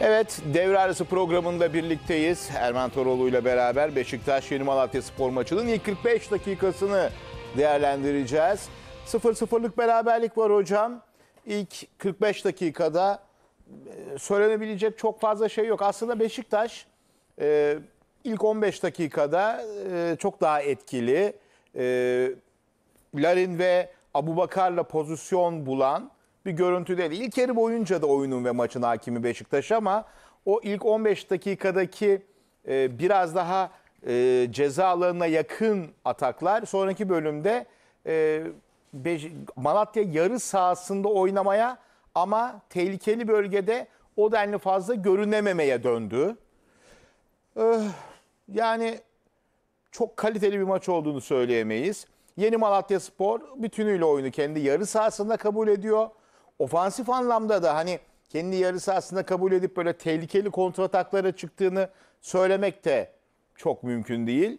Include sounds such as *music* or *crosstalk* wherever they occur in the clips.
Evet, devre arası programında birlikteyiz. Erman Toroğlu ile beraber Beşiktaş Yeni Malatya spor maçının ilk 45 dakikasını değerlendireceğiz. 0-0'lık beraberlik var hocam. İlk 45 dakikada e, söylenebilecek çok fazla şey yok. Aslında Beşiktaş e, ilk 15 dakikada e, çok daha etkili. Larin ve Abubakar'la pozisyon bulan bir görüntü değil. İlk yarı boyunca da oyunun ve maçın hakimi Beşiktaş ama o ilk 15 dakikadaki e, biraz daha e, ceza alanına yakın ataklar sonraki bölümde e, Beş Malatya yarı sahasında oynamaya ama tehlikeli bölgede o denli fazla görünememeye döndü. Ee, yani çok kaliteli bir maç olduğunu söyleyemeyiz. Yeni Malatya Spor bütünüyle oyunu kendi yarı sahasında kabul ediyor ofansif anlamda da hani kendi yarı aslında kabul edip böyle tehlikeli kontrataklara çıktığını söylemek de çok mümkün değil.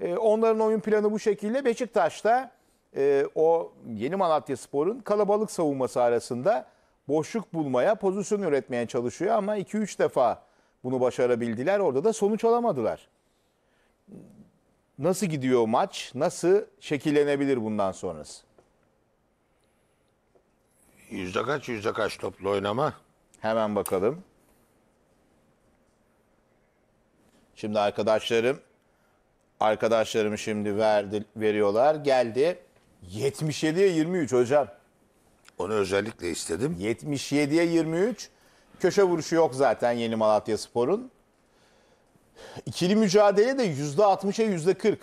E, onların oyun planı bu şekilde. Beşiktaş'ta e, o yeni Malatya Spor'un kalabalık savunması arasında boşluk bulmaya, pozisyon üretmeye çalışıyor ama 2-3 defa bunu başarabildiler. Orada da sonuç alamadılar. Nasıl gidiyor maç? Nasıl şekillenebilir bundan sonrası? Yüzde kaç yüzde kaç toplu oynama? Hemen bakalım. Şimdi arkadaşlarım arkadaşlarım şimdi verdi, veriyorlar. Geldi 77'ye 23 hocam. Onu özellikle istedim. 77'ye 23. Köşe vuruşu yok zaten Yeni Malatya Spor'un. İkili mücadele de %60'a %40.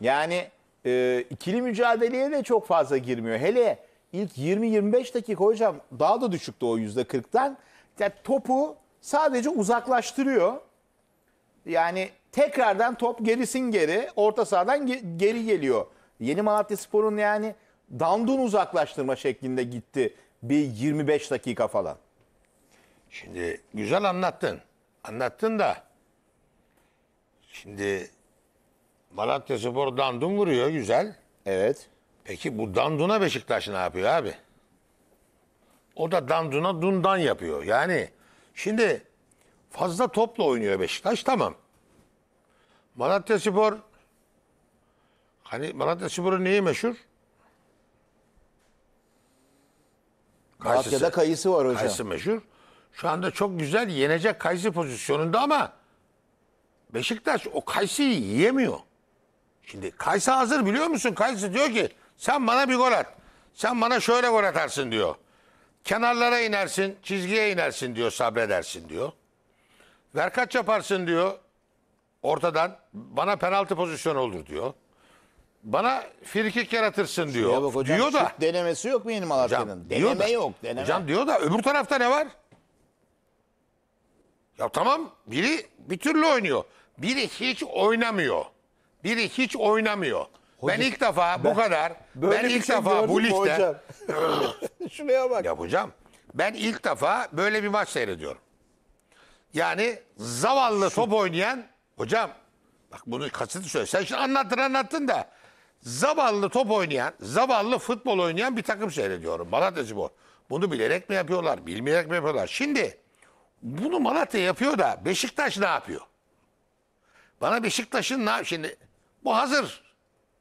Yani e, ikili mücadeleye de çok fazla girmiyor. Hele ilk 20-25 dakika hocam daha da düşüktü o yüzde %40'tan. Yani topu sadece uzaklaştırıyor. Yani tekrardan top gerisin geri orta sahadan geri geliyor. Yeni Malatya Spor'un yani dandun uzaklaştırma şeklinde gitti bir 25 dakika falan. Şimdi güzel anlattın. Anlattın da şimdi Malatya Spor dandun vuruyor güzel. Evet. Peki bu Dandun'a Beşiktaş ne yapıyor abi? O da Dandun'a Dundan yapıyor. Yani şimdi fazla topla oynuyor Beşiktaş tamam. Malatya Spor hani Malatya Spor'un neyi meşhur? Kayısısı. Malatya'da kayısı var hocam. Kayısı meşhur. Şu anda çok güzel yenecek kayısı pozisyonunda ama Beşiktaş o kayısıyı yiyemiyor. Şimdi kayısı hazır biliyor musun? Kayısı diyor ki sen bana bir gol at. Sen bana şöyle gol atarsın diyor. Kenarlara inersin, çizgiye inersin diyor, sabredersin diyor. Verkaç yaparsın diyor. Ortadan bana penaltı pozisyonu olur diyor. Bana firkik yaratırsın diyor. Şuraya hocam, diyor da. Denemesi yok mu yeni Malatya'nın? Deneme yok. Deneme. Hocam diyor da öbür tarafta ne var? Ya tamam biri bir türlü oynuyor. Biri hiç oynamıyor. Biri hiç oynamıyor ben ilk defa bu kadar ben ilk şey defa bu ligde *laughs* Şuraya bak. Ya hocam, Ben ilk defa böyle bir maç seyrediyorum. Yani zavallı top oynayan hocam bak bunu kasıtlı söyle. Sen şimdi anlattın anlattın da zavallı top oynayan, zavallı futbol oynayan bir takım seyrediyorum. Malatya Spor. Bunu bilerek mi yapıyorlar, bilmeyerek mi yapıyorlar? Şimdi bunu Malatya yapıyor da Beşiktaş ne yapıyor? Bana Beşiktaş'ın ne yap- Şimdi bu hazır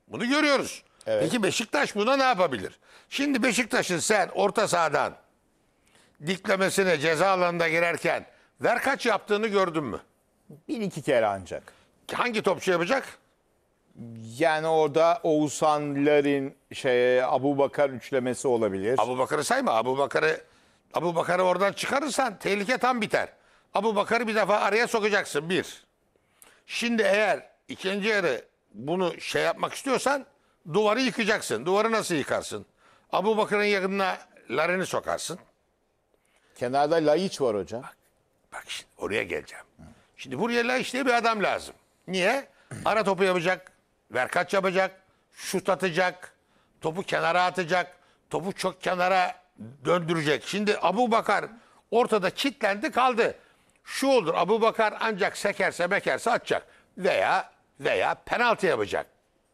bunu görüyoruz. Evet. Peki Beşiktaş buna ne yapabilir? Şimdi Beşiktaş'ın sen orta sahadan diklemesine ceza alanına girerken ver kaç yaptığını gördün mü? Bir iki kere ancak. Hangi topçu şey yapacak? Yani orada Oğuzhan Larin şey Abu Bakar üçlemesi olabilir. Abu Bakar'ı sayma. Abu Bakar'ı Abu Bakar'ı oradan çıkarırsan tehlike tam biter. Abu Bakar'ı bir defa araya sokacaksın bir. Şimdi eğer ikinci yarı bunu şey yapmak istiyorsan duvarı yıkacaksın. Duvarı nasıl yıkarsın? Abu Bakır'ın yakınına larin'i sokarsın. Kenarda Laiç var hocam. Bak, bak şimdi oraya geleceğim. Şimdi buraya Laiç diye bir adam lazım. Niye? Ara topu yapacak, verkaç yapacak, şut atacak, topu kenara atacak, topu çok kenara döndürecek. Şimdi Abu Bakar ortada kitlendi kaldı. Şu olur Abu Bakar ancak sekerse mekerse atacak. Veya veya penaltı yapacak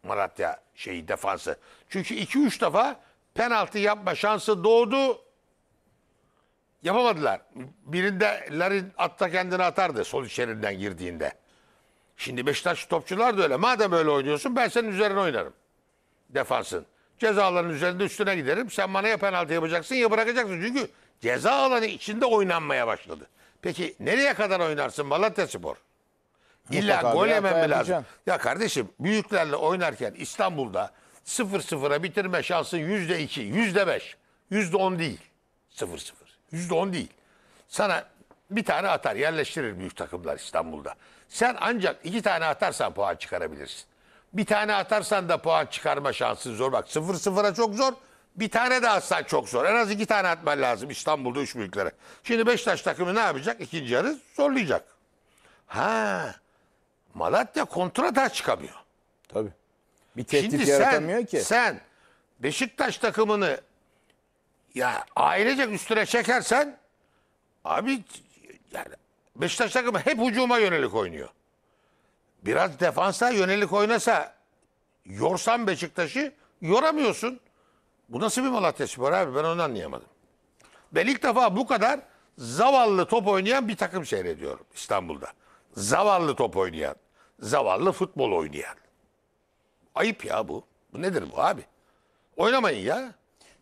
Malatya şeyi defansı. Çünkü 2-3 defa penaltı yapma şansı doğdu. Yapamadılar. Birinde Larin atta kendini atardı sol içerinden girdiğinde. Şimdi Beşiktaş topçular da öyle. Madem öyle oynuyorsun ben senin üzerine oynarım. Defansın. Cezaların üzerinde üstüne giderim. Sen bana ya penaltı yapacaksın ya bırakacaksın. Çünkü ceza alanı içinde oynanmaya başladı. Peki nereye kadar oynarsın Malatya Spor? İlla gol bir yemem mi lazım? Ya kardeşim büyüklerle oynarken İstanbul'da 0-0'a bitirme şansın %2, %5, %10 değil. 0-0. %10 değil. Sana bir tane atar yerleştirir büyük takımlar İstanbul'da. Sen ancak iki tane atarsan puan çıkarabilirsin. Bir tane atarsan da puan çıkarma şansın zor. Bak 0-0'a çok zor. Bir tane daha atsan çok zor. En az iki tane atman lazım İstanbul'da üç büyüklere. Şimdi Beşiktaş takımı ne yapacak? İkinci yarı zorlayacak. Ha. Malatya kontrata çıkamıyor. Tabii. Bir tehdit Şimdi yaratamıyor sen, ki. Sen Beşiktaş takımını ya ailecek üstüne çekersen abi yani Beşiktaş takımı hep hücuma yönelik oynuyor. Biraz defansa yönelik oynasa yorsan Beşiktaş'ı yoramıyorsun. Bu nasıl bir Malatya Spor abi ben onu anlayamadım. Ben ilk defa bu kadar zavallı top oynayan bir takım seyrediyorum İstanbul'da. Zavallı top oynayan zavallı futbol oynayan. Ayıp ya bu. Bu nedir bu abi? Oynamayın ya.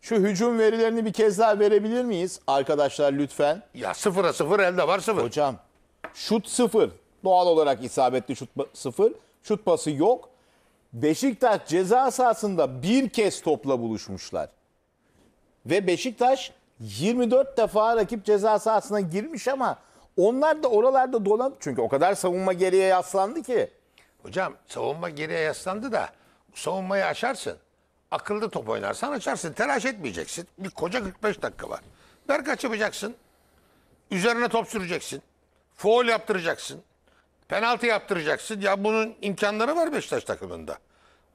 Şu hücum verilerini bir kez daha verebilir miyiz arkadaşlar lütfen? Ya sıfıra sıfır elde var sıfır. Hocam şut sıfır. Doğal olarak isabetli şut sıfır. Şut pası yok. Beşiktaş ceza sahasında bir kez topla buluşmuşlar. Ve Beşiktaş 24 defa rakip ceza sahasına girmiş ama onlar da oralarda dolan çünkü o kadar savunma geriye yaslandı ki. Hocam savunma geriye yaslandı da savunmayı aşarsın. Akıllı top oynarsan açarsın. Telaş etmeyeceksin. Bir koca 45 dakika var. Berkaç yapacaksın. Üzerine top süreceksin. Foul yaptıracaksın. Penaltı yaptıracaksın. Ya bunun imkanları var Beşiktaş takımında.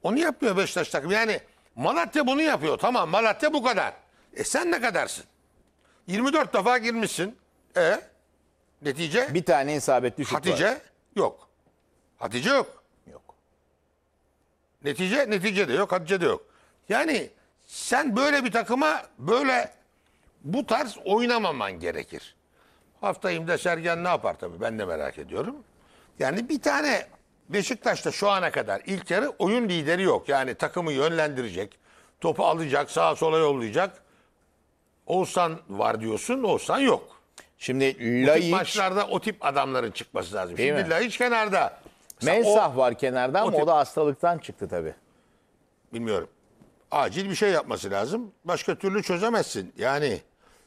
Onu yapmıyor Beşiktaş takımı. Yani Malatya bunu yapıyor. Tamam Malatya bu kadar. E sen ne kadarsın? 24 defa girmişsin. E Netice? Bir tane isabetli şut Hatice var. yok. Hatice yok. Yok. Netice netice de yok, Hatice de yok. Yani sen böyle bir takıma böyle bu tarz oynamaman gerekir. Haftayım da Sergen ne yapar tabii ben de merak ediyorum. Yani bir tane Beşiktaş'ta şu ana kadar ilk yarı oyun lideri yok. Yani takımı yönlendirecek, topu alacak, sağa sola yollayacak. Oğuzhan var diyorsun, Oğuzhan yok. Şimdi Bu maçlarda o tip adamların çıkması lazım. Değil Şimdi mi? kenarda. Mesela Mensah var kenarda ama o, o da hastalıktan çıktı tabii. bilmiyorum. Acil bir şey yapması lazım. Başka türlü çözemezsin. Yani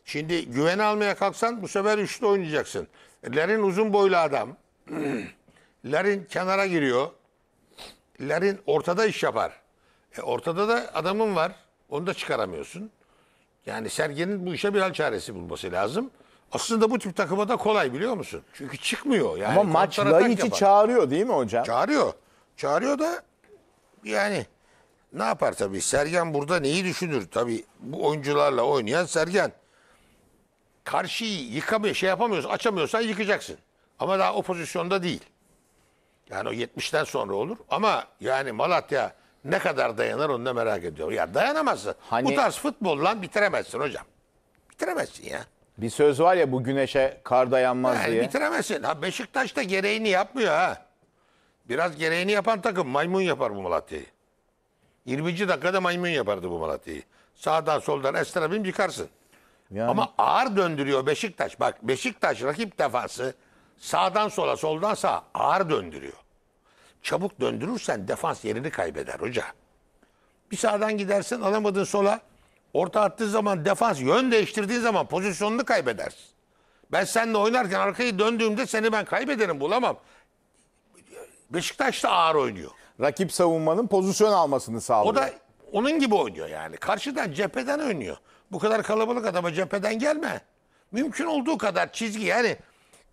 şimdi güven almaya kalksan bu sefer üçlü oynayacaksın. Lerin uzun boylu adam. Lerin *clears throat* kenara giriyor. Lerin ortada iş yapar. E ortada da adamın var. Onu da çıkaramıyorsun. Yani Sergen'in bu işe bir hal çaresi bulması lazım. Aslında bu tip takıma da kolay biliyor musun? Çünkü çıkmıyor. Yani Ama maç Laiç'i çağırıyor değil mi hocam? Çağırıyor. Çağırıyor da yani ne yapar tabii? Sergen burada neyi düşünür? Tabii bu oyuncularla oynayan Sergen. Karşıyı yıkamıyor, şey yapamıyorsun, açamıyorsan yıkacaksın. Ama daha o pozisyonda değil. Yani o 70'ten sonra olur. Ama yani Malatya ne kadar dayanır onu da merak ediyorum. Ya dayanamazsın. Hani... Bu tarz futbolla bitiremezsin hocam. Bitiremezsin ya. Bir söz var ya bu güneşe kar dayanmaz Yani diye. bitiremezsin. Ha Beşiktaş da gereğini yapmıyor ha. Biraz gereğini yapan takım maymun yapar bu Malatya'yı. 20. dakikada maymun yapardı bu Malatya'yı. Sağdan soldan esnafım yıkarsın. Yani Ama ağır döndürüyor Beşiktaş. Bak Beşiktaş rakip defası sağdan sola soldan sağa ağır döndürüyor. Çabuk döndürürsen defans yerini kaybeder hoca. Bir sağdan gidersin alamadın sola Orta attığı zaman defans yön değiştirdiğin zaman pozisyonunu kaybedersin. Ben seninle oynarken arkayı döndüğümde seni ben kaybederim bulamam. Beşiktaş da ağır oynuyor. Rakip savunmanın pozisyon almasını sağlıyor. O da onun gibi oynuyor yani. Karşıdan cepheden oynuyor. Bu kadar kalabalık adama cepheden gelme. Mümkün olduğu kadar çizgi yani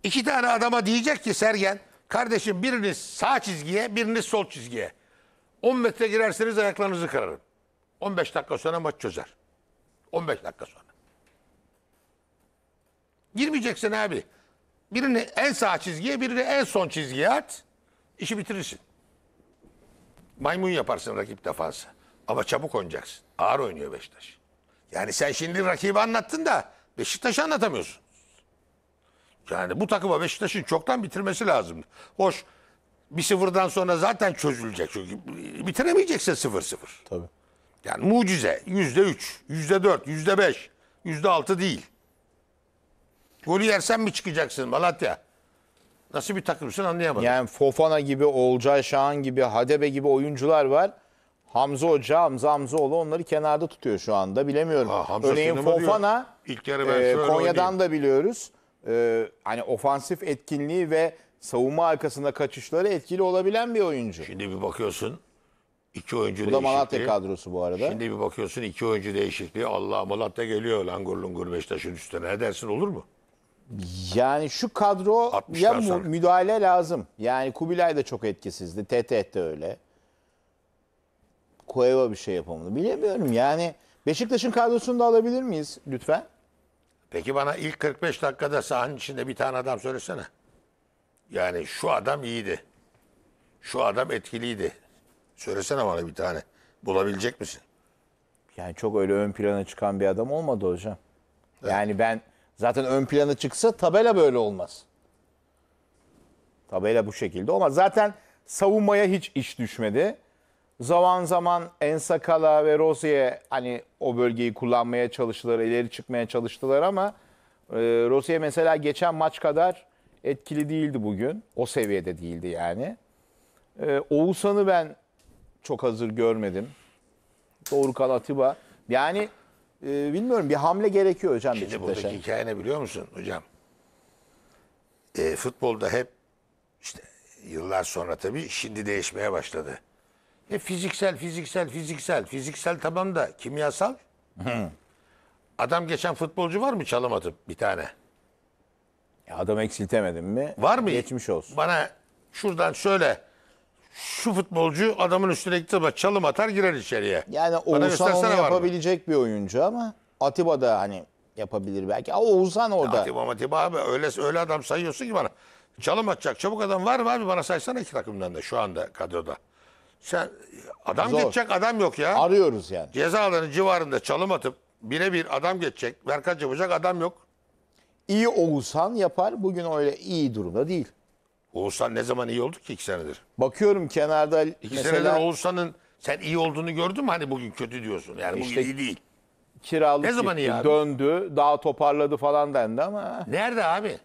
iki tane adama diyecek ki Sergen kardeşim biriniz sağ çizgiye biriniz sol çizgiye. 10 metre girerseniz ayaklarınızı kırarım. 15 dakika sonra maç çözer. 15 dakika sonra. Girmeyeceksin abi. Birini en sağ çizgiye, birini en son çizgiye at. İşi bitirirsin. Maymun yaparsın rakip defansı. Ama çabuk oynayacaksın. Ağır oynuyor Beşiktaş. Yani sen şimdi rakibi anlattın da Beşiktaş'ı anlatamıyorsun. Yani bu takıma Beşiktaş'ın çoktan bitirmesi lazımdı Hoş bir sıfırdan sonra zaten çözülecek çünkü bitiremeyeceksin sıfır sıfır. Tabii. Yani mucize yüzde üç, yüzde dört, yüzde beş, yüzde altı değil. Golü yersen mi çıkacaksın Malatya? Nasıl bir takımsın anlayamadım. Yani Fofana gibi, Olcay Şahan gibi, Hadebe gibi oyuncular var. Hamza Hoca, Hamza Hamzoğlu onları kenarda tutuyor şu anda. Bilemiyorum. Ha, Örneğin Fofana İlk yarı ben e, Konya'dan oynayayım. da biliyoruz. E, hani ofansif etkinliği ve savunma arkasında kaçışları etkili olabilen bir oyuncu. Şimdi bir bakıyorsun İki oyuncu Bu da Malatya kadrosu bu arada. Şimdi bir bakıyorsun iki oyuncu değişikliği. Allah Malatya geliyor Langur Lungur Beşiktaş'ın üstüne. Ne dersin olur mu? Yani şu kadro ya mu- müdahale lazım. Yani Kubilay da çok etkisizdi. TTT de öyle. Cueva bir şey yapamadı. Bilemiyorum yani. Beşiktaş'ın kadrosunu da alabilir miyiz lütfen? Peki bana ilk 45 dakikada sahanın içinde bir tane adam söylesene. Yani şu adam iyiydi. Şu adam etkiliydi. Söylesene bana bir tane. Bulabilecek misin? Yani çok öyle ön plana çıkan bir adam olmadı hocam. Evet. Yani ben zaten ön plana çıksa tabela böyle olmaz. Tabela bu şekilde olmaz. Zaten savunmaya hiç iş düşmedi. Zaman zaman Ensakala ve Rosi'ye hani o bölgeyi kullanmaya çalıştılar, ileri çıkmaya çalıştılar ama e, Rosi'ye mesela geçen maç kadar etkili değildi bugün. O seviyede değildi yani. E, Oğuzhan'ı ben çok hazır görmedim. Doğrukan Atiba. Yani e, bilmiyorum bir hamle gerekiyor hocam. Şimdi buradaki hikaye ne biliyor musun hocam? E, futbolda hep işte yıllar sonra tabii şimdi değişmeye başladı. E, fiziksel, fiziksel, fiziksel. Fiziksel tamam da kimyasal. Hı. Adam geçen futbolcu var mı çalım bir tane? Ya adam eksiltemedim mi? Var mı? Geçmiş olsun. Bana şuradan şöyle şu futbolcu adamın üstüne gitti çalım atar girer içeriye. Yani Oğuzhan onu yapabilecek bir oyuncu ama Atiba da hani yapabilir belki. Ama Oğuzhan orada. Atiba Atiba abi öyle, öyle adam sayıyorsun ki bana. Çalım atacak çabuk adam var mı abi bana saysana iki takımdan da şu anda kadroda. Sen adam Zor. geçecek adam yok ya. Arıyoruz yani. Ceza alanı civarında çalım atıp birebir adam geçecek. Verkaç çabucak adam yok. İyi Oğuzhan yapar. Bugün öyle iyi durumda değil. Oğuzhan ne zaman iyi oldu ki iki senedir? Bakıyorum kenarda iki mesela senedir Oğuzhan'ın sen iyi olduğunu gördün mü? Hani bugün kötü diyorsun. Yani bugün İşte- iyi değil. kiralık Ne zaman iyi gitti, abi? döndü, daha toparladı falan dendi ama Nerede abi?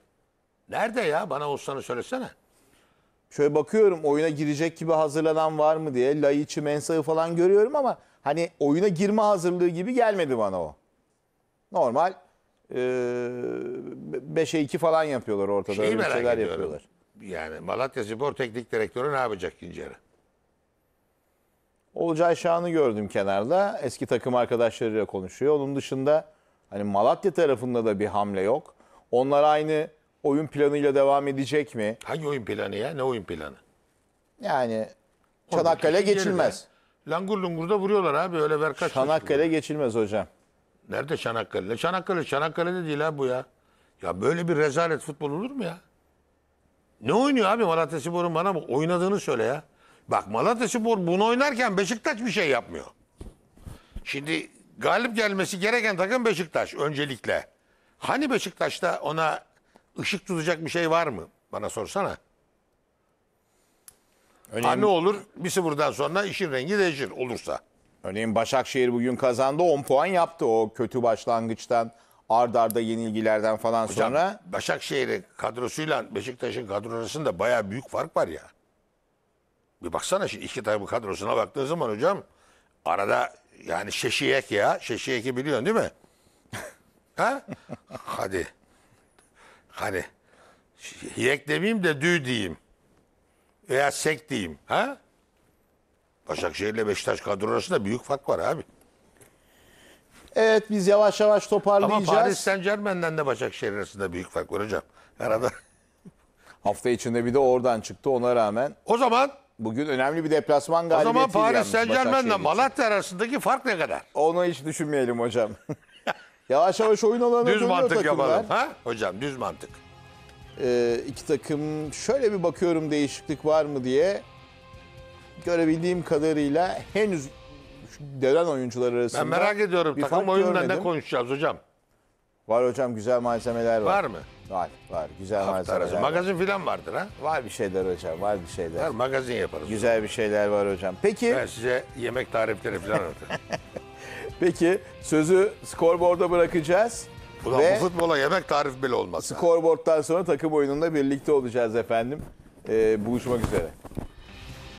Nerede ya? Bana Oğuzhan'ı söylesene. şöyle bakıyorum oyuna girecek gibi hazırlanan var mı diye Laiç'i, Mensah'ı falan görüyorum ama hani oyuna girme hazırlığı gibi gelmedi bana o. Normal 5'e 2 falan yapıyorlar ortada. Şeyi öyle bir merak şeyler ediyorum. yapıyorlar. Yani Malatya Spor Teknik Direktörü ne yapacak Kincer'e? Olcay Şahan'ı gördüm kenarda. Eski takım arkadaşlarıyla konuşuyor. Onun dışında hani Malatya tarafında da bir hamle yok. Onlar aynı oyun planıyla devam edecek mi? Hangi oyun planı ya? Ne oyun planı? Yani Çanakkale şey geçilmez. geride Langur lungur vuruyorlar abi. Öyle ver kaç. Çanakkale geçilmez hocam. Nerede Çanakkale? Çanakkale, de değil ha bu ya. Ya böyle bir rezalet futbol olur mu ya? Ne oynuyor abi Malatya Spor'un bana bu oynadığını söyle ya. Bak Malatya Spor bunu oynarken Beşiktaş bir şey yapmıyor. Şimdi galip gelmesi gereken takım Beşiktaş öncelikle. Hani Beşiktaş'ta ona ışık tutacak bir şey var mı? Bana sorsana. Örneğin, ha olur? Bir sıfırdan sonra işin rengi değişir olursa. Örneğin Başakşehir bugün kazandı 10 puan yaptı o kötü başlangıçtan. Arda arda ilgilerden falan Hocam, sonra. Başakşehir'in kadrosuyla Beşiktaş'ın kadrosu arasında baya büyük fark var ya. Bir baksana şimdi iki takım kadrosuna baktığın zaman hocam arada yani Şeşiyek ya. Şeşiyek'i biliyorsun değil mi? *laughs* ha? Hadi. Hani yek demeyeyim de dü diyeyim. Veya sek diyeyim. Ha? Başakşehirle Beşiktaş kadrosu arasında büyük fark var abi. Evet biz yavaş yavaş toparlayacağız. Ama Paris Saint Germain'den de Başakşehir arasında büyük fark var hocam. Herhalde *laughs* Hafta içinde bir de oradan çıktı ona rağmen. O zaman Bugün önemli bir deplasman o zaman Paris Saint Germain'den Malatya arasındaki fark ne kadar? Onu hiç düşünmeyelim hocam. *laughs* yavaş yavaş oyun alanına Düz mantık takımlar. yapalım. Ha? Hocam düz mantık. Ee, iki takım şöyle bir bakıyorum değişiklik var mı diye. Görebildiğim kadarıyla henüz devren oyuncular arasında. Ben merak ediyorum bir takım fark ne konuşacağız hocam? Var hocam güzel malzemeler var. Var mı? Var var güzel Hafta malzemeler arası. var. Magazin filan vardır ha? Var bir şeyler hocam var bir şeyler. Var magazin yaparız. Güzel bir şeyler var hocam. Peki. Ben size yemek tarifleri filan anlatırım. *laughs* Peki sözü skorboarda bırakacağız. Ulan Ve bu futbola yemek tarif bile olmaz. ha. Skorboard'dan sonra takım oyununda birlikte olacağız efendim. Ee, buluşmak üzere.